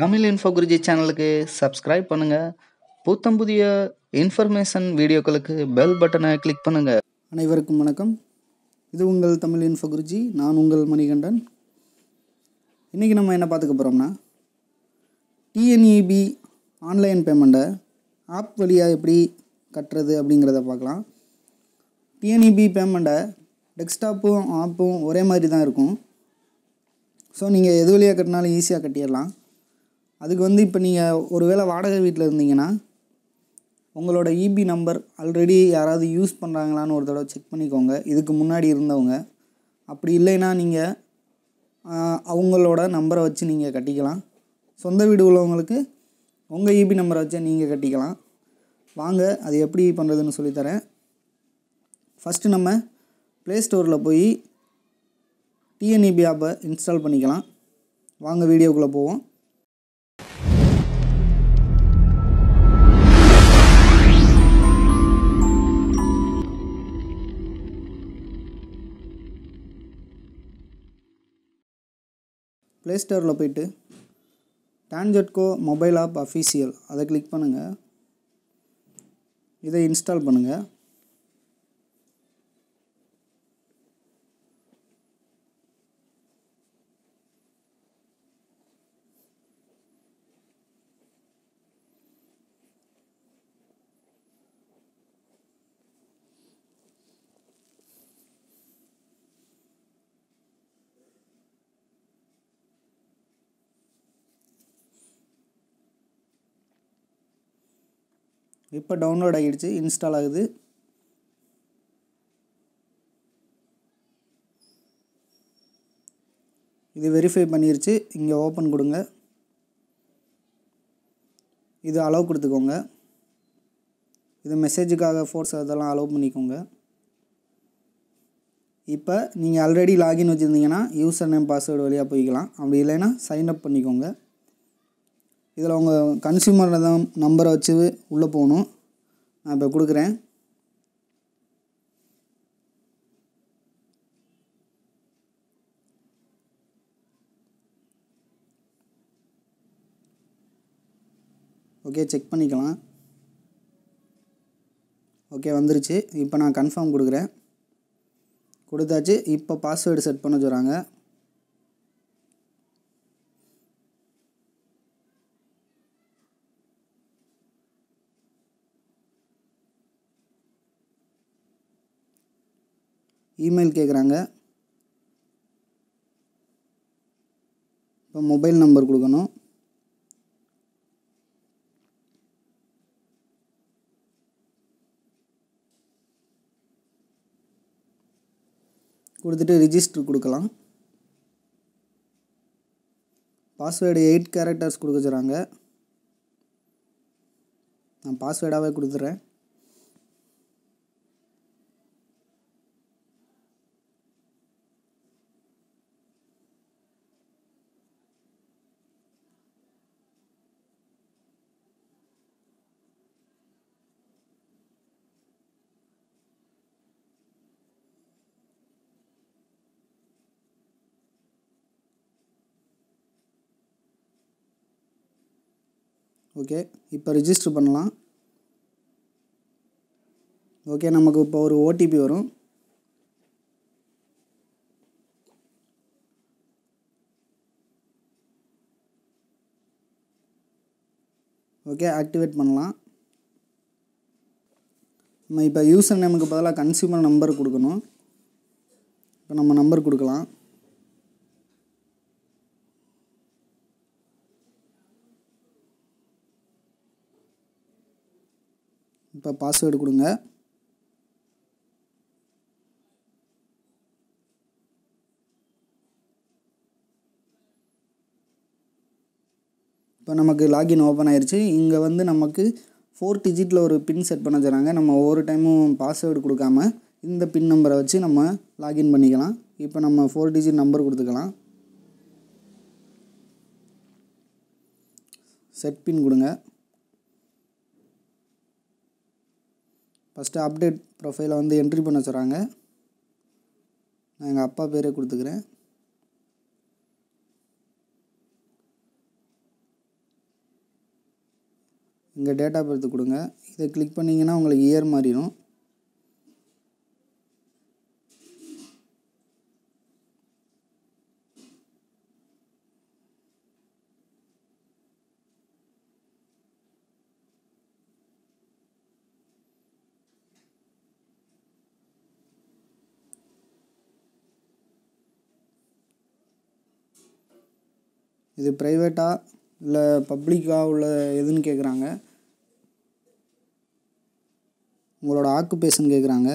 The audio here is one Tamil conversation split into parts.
தமிழ் இன்ஃபோ குருஜி சேனலுக்கு சப்ஸ்கிரைப் பண்ணுங்கள் புத்தம் புதிய இன்ஃபர்மேஷன் வீடியோக்களுக்கு பெல் பட்டனை கிளிக் பண்ணுங்கள் அனைவருக்கும் வணக்கம் இது உங்கள் தமிழ் இன்ஃபோ குருஜி நான் உங்கள் மணிகண்டன் இன்றைக்கி நம்ம என்ன பார்த்துக்க போகிறோம்னா டிஎன்இபி ஆன்லைன் பேமெண்ட்டை ஆப் வழியாக எப்படி கட்டுறது அப்படிங்கிறத பார்க்கலாம் டிஎன்இபி பேமெண்ட்டை டெஸ்க்டாப்பும் ஆப்பும் ஒரே மாதிரி தான் இருக்கும் ஸோ நீங்கள் எது வழியாக கட்டினாலும் ஈஸியாக கட்டிடலாம் அதுக்கு வந்து இப்போ நீங்கள் ஒரு வேளை வாடகை வீட்டில் இருந்தீங்கன்னா உங்களோட இபி நம்பர் ஆல்ரெடி யாராவது யூஸ் பண்ணுறாங்களான்னு ஒரு தடவை செக் பண்ணிக்கோங்க இதுக்கு முன்னாடி இருந்தவங்க அப்படி இல்லைன்னா நீங்கள் அவங்களோட நம்பரை வச்சு நீங்கள் கட்டிக்கலாம் சொந்த வீடு உள்ளவங்களுக்கு உங்கள் இபி e நம்பரை வச்சு நீங்கள் கட்டிக்கலாம் வாங்க அது எப்படி பண்ணுறதுன்னு சொல்லித்தரேன் ஃபஸ்ட்டு நம்ம ப்ளே ஸ்டோரில் போய் டிஎன்இபி ஆப்பை இன்ஸ்டால் பண்ணிக்கலாம் வாங்க வீடியோக்குள்ளே போவோம் ப்ளே ஸ்டோரில் போயிட்டு டான்ஜெட்கோ மொபைல் ஆப் அஃபீஷியல் அதை கிளிக் பண்ணுங்கள் இதை இன்ஸ்டால் பண்ணுங்கள் இப்போ டவுன்லோட் ஆகிடுச்சு இன்ஸ்டால் ஆகுது இது வெரிஃபை பண்ணிருச்சு இங்கே ஓப்பன் கொடுங்க இது அலோவ் கொடுத்துக்கோங்க இது மெசேஜுக்காக ஃபோர்ஸ் அதெல்லாம் அலோவ் பண்ணிக்கோங்க இப்போ நீங்கள் ஆல்ரெடி லாகின் வச்சுருந்தீங்கன்னா யூசர் நேம் பாஸ்வேர்டு வழியாக போய்க்கலாம் அப்படி இல்லைன்னா சைன் அப் பண்ணிக்கோங்க இதில் உங்கள் கன்சியூமரில் தான் நம்பரை வச்சு உள்ளே போகணும் நான் இப்போ கொடுக்குறேன் ஓகே செக் பண்ணிக்கலாம் ஓகே வந்துருச்சு இப்போ நான் கன்ஃபார்ம் கொடுக்குறேன் கொடுத்தாச்சு இப்போ பாஸ்வேர்டு செட் பண்ண சொல்கிறாங்க இமெயில் கேட்குறாங்க இப்போ மொபைல் நம்பர் கொடுக்கணும் கொடுத்துட்டு ரிஜிஸ்டர் கொடுக்கலாம் பாஸ்வேர்டு எயிட் கேரக்டர்ஸ் கொடுக்க சொல்கிறாங்க நான் பாஸ்வேர்டாகவே கொடுத்துட்றேன் ஓகே இப்போ ரிஜிஸ்டர் பண்ணலாம் ஓகே நமக்கு இப்போ ஒரு ஓடிபி வரும் ஓகே ஆக்டிவேட் பண்ணலாம் நம்ம இப்போ யூசர் நேமுக்கு பதிலாக கன்சியூமர் நம்பர் கொடுக்கணும் இப்போ நம்ம நம்பர் கொடுக்கலாம் இப்போ பாஸ்வேர்டு கொடுங்க இப்போ நமக்கு லாகின் ஓப்பன் ஆயிடுச்சு இங்கே வந்து நமக்கு ஃபோர் டிஜிட்டில் ஒரு பின் செட் பண்ண தராங்க நம்ம ஒவ்வொரு டைமும் பாஸ்வேர்டு கொடுக்காம இந்த பின் நம்பரை வச்சு நம்ம லாகின் பண்ணிக்கலாம் இப்போ நம்ம ஃபோர் டிஜிட் நம்பர் கொடுத்துக்கலாம் செட் பின் கொடுங்க ஃபஸ்ட்டு அப்டேட் ப்ரொஃபைலை வந்து என்ட்ரி பண்ண சொல்கிறாங்க நான் எங்கள் அப்பா பேரே கொடுத்துக்கிறேன் இங்கே டேட்டா பர்த் கொடுங்க இதை கிளிக் பண்ணிங்கன்னா உங்களுக்கு இயர் மாறிடும் இது ப்ரைவேட்டா இல்லை பப்ளிக்காக உள்ள எதுன்னு கேட்குறாங்க உங்களோட ஆக்குபேஷன் கேட்குறாங்க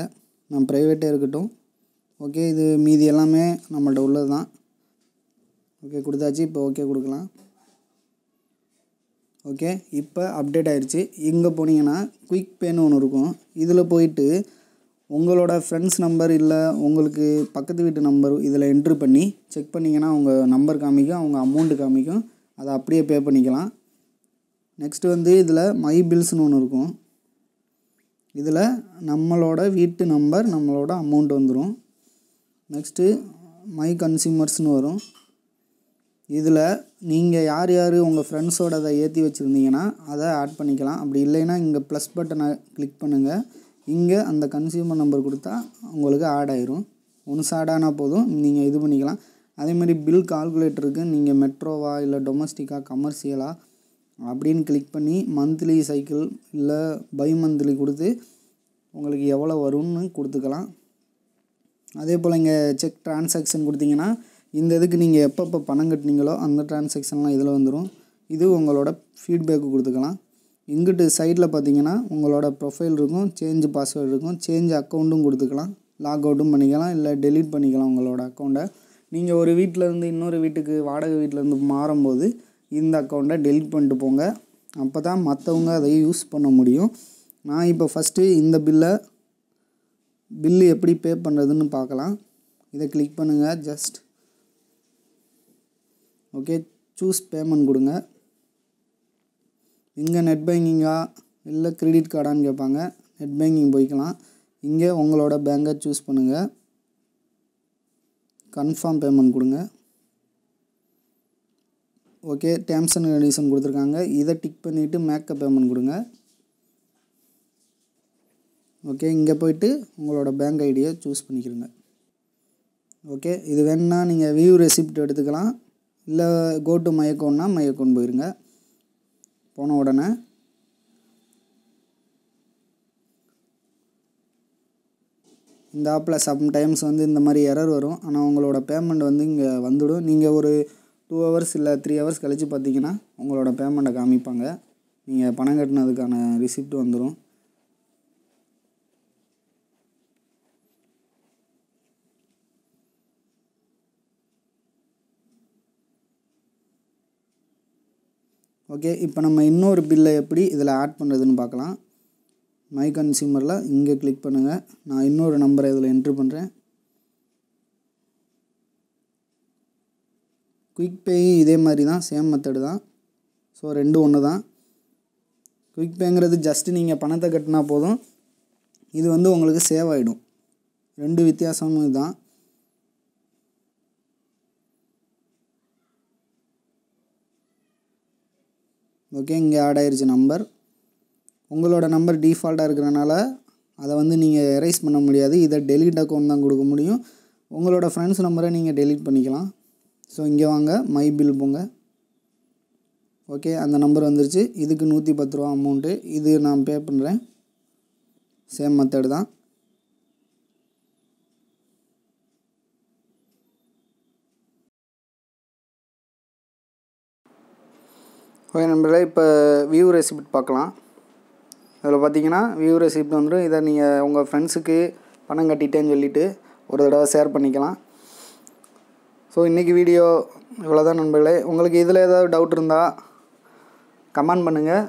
நான் ப்ரைவேட்டே இருக்கட்டும் ஓகே இது மீதி எல்லாமே நம்மள்ட்ட உள்ளது தான் ஓகே கொடுத்தாச்சு இப்போ ஓகே கொடுக்கலாம் ஓகே இப்போ அப்டேட் ஆயிடுச்சு இங்கே போனீங்கன்னா குயிக் பேன்னு ஒன்று இருக்கும் இதில் போயிட்டு உங்களோட ஃப்ரெண்ட்ஸ் நம்பர் இல்லை உங்களுக்கு பக்கத்து வீட்டு நம்பர் இதில் என்ட்ரு பண்ணி செக் பண்ணிங்கன்னா உங்கள் நம்பர் காமிக்கும் அவங்க அமௌண்ட்டு காமிக்கும் அதை அப்படியே பே பண்ணிக்கலாம் நெக்ஸ்ட்டு வந்து இதில் மை பில்ஸ்னு ஒன்று இருக்கும் இதில் நம்மளோட வீட்டு நம்பர் நம்மளோட அமௌண்ட் வந்துடும் நெக்ஸ்ட்டு மை கன்சியூமர்ஸ்னு வரும் இதில் நீங்கள் யார் யார் உங்கள் ஃப்ரெண்ட்ஸோட அதை ஏற்றி வச்சுருந்தீங்கன்னா அதை ஆட் பண்ணிக்கலாம் அப்படி இல்லைன்னா இங்கே ப்ளஸ் பட்டனை கிளிக் பண்ணுங்கள் இங்கே அந்த கன்சியூமர் நம்பர் கொடுத்தா உங்களுக்கு ஆட் ஆயிரும் ஒன்ஸ் ஆட் ஆனால் போதும் நீங்கள் இது பண்ணிக்கலாம் அதேமாதிரி பில் கால்குலேட்டருக்கு நீங்கள் மெட்ரோவா இல்லை டொமஸ்டிக்கா கமர்ஷியலாக அப்படின்னு கிளிக் பண்ணி மந்த்லி சைக்கிள் இல்லை பை மந்த்லி கொடுத்து உங்களுக்கு எவ்வளோ வரும்னு கொடுத்துக்கலாம் அதே போல் இங்கே செக் டிரான்சாக்ஷன் கொடுத்தீங்கன்னா இந்த இதுக்கு நீங்கள் எப்பப்போ பணம் கட்டினீங்களோ அந்த டிரான்சாக்ஷன்லாம் இதில் வந்துடும் இது உங்களோட ஃபீட்பேக்கு கொடுத்துக்கலாம் இங்கிட்டு சைடில் பார்த்தீங்கன்னா உங்களோட ப்ரொஃபைல் இருக்கும் சேஞ்சு பாஸ்வேர்டு இருக்கும் சேஞ்ச் அக்கௌண்ட்டும் கொடுத்துக்கலாம் லாக் அவுட்டும் பண்ணிக்கலாம் இல்லை டெலீட் பண்ணிக்கலாம் உங்களோட அக்கௌண்ட்டை நீங்கள் ஒரு வீட்டிலேருந்து இன்னொரு வீட்டுக்கு வாடகை வீட்டிலேருந்து மாறும்போது இந்த அக்கௌண்ட்டை டெலிட் பண்ணிட்டு போங்க அப்போ தான் மற்றவங்க அதை யூஸ் பண்ண முடியும் நான் இப்போ ஃபஸ்ட்டு இந்த பில்லை பில்லு எப்படி பே பண்ணுறதுன்னு பார்க்கலாம் இதை கிளிக் பண்ணுங்கள் ஜஸ்ட் ஓகே சூஸ் பேமெண்ட் கொடுங்க இங்கே நெட் பேங்கிங்கா இல்லை கிரெடிட் கார்டான்னு கேட்பாங்க நெட் பேங்கிங் போய்க்கலாம் இங்கே உங்களோட பேங்கை சூஸ் பண்ணுங்கள் கன்ஃபார்ம் பேமெண்ட் கொடுங்க ஓகே டேம்ஸ் அண்ட் கண்டிஷன் கொடுத்துருக்காங்க இதை டிக் பண்ணிவிட்டு மேக்கப் பேமெண்ட் கொடுங்க ஓகே இங்கே போய்ட்டு உங்களோட பேங்க் ஐடியை சூஸ் பண்ணிக்கிறங்க ஓகே இது வேணுன்னா நீங்கள் வியூ ரெசிப்ட் எடுத்துக்கலாம் இல்லை கோ டு மை அக்கௌண்ட்னா மை அக்கௌண்ட் போயிருங்க போன உடனே இந்த ஆப்பில் சம்டைம்ஸ் வந்து இந்த மாதிரி எரர் வரும் ஆனால் உங்களோட பேமெண்ட் வந்து இங்கே வந்துடும் நீங்கள் ஒரு டூ ஹவர்ஸ் இல்லை த்ரீ ஹவர்ஸ் கழித்து பார்த்தீங்கன்னா உங்களோட பேமெண்ட்டை காமிப்பாங்க நீங்கள் பணம் கட்டினதுக்கான ரிசிப்ட் வந்துடும் ஓகே இப்போ நம்ம இன்னொரு பில்லை எப்படி இதில் ஆட் பண்ணுறதுன்னு பார்க்கலாம் மை கன்சியூமரில் இங்கே கிளிக் பண்ணுங்கள் நான் இன்னொரு நம்பரை இதில் என்ட்ரு பண்ணுறேன் குயிக் பேயும் இதே மாதிரி தான் சேம் மெத்தடு தான் ஸோ ரெண்டு ஒன்று தான் குயிக் பேங்கிறது ஜஸ்ட்டு நீங்கள் பணத்தை கட்டினா போதும் இது வந்து உங்களுக்கு சேவ் ஆகிடும் ரெண்டு வித்தியாசமும் இதுதான் ஓகே இங்கே ஆட் ஆயிடுச்சு நம்பர் உங்களோட நம்பர் டிஃபால்ட்டாக இருக்கிறனால அதை வந்து நீங்கள் எரைஸ் பண்ண முடியாது இதை டெலிட் அக்கௌண்ட் தான் கொடுக்க முடியும் உங்களோட ஃப்ரெண்ட்ஸ் நம்பரை நீங்கள் டெலிட் பண்ணிக்கலாம் ஸோ இங்கே வாங்க மை பில் போங்க ஓகே அந்த நம்பர் வந்துருச்சு இதுக்கு நூற்றி பத்து ரூபா அமௌண்ட்டு இது நான் பே பண்ணுறேன் சேம் மெத்தடு தான் ஓகே நம்மளே இப்போ வியூ ரெசிப்ட் பார்க்கலாம் அதில் பார்த்தீங்கன்னா வியூ ரெசிப்ட் வந்து இதை நீங்கள் உங்கள் ஃப்ரெண்ட்ஸுக்கு பணம் கட்டிட்டேன்னு சொல்லிவிட்டு ஒரு தடவை ஷேர் பண்ணிக்கலாம் ஸோ இன்றைக்கி வீடியோ இவ்வளோதான் நண்பர்களே உங்களுக்கு இதில் ஏதாவது டவுட் இருந்தால் கமெண்ட் பண்ணுங்கள்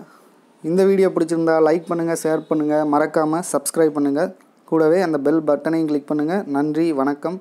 இந்த வீடியோ பிடிச்சிருந்தா லைக் பண்ணுங்கள் ஷேர் பண்ணுங்கள் மறக்காமல் சப்ஸ்கிரைப் பண்ணுங்கள் கூடவே அந்த பெல் பட்டனையும் கிளிக் பண்ணுங்கள் நன்றி வணக்கம்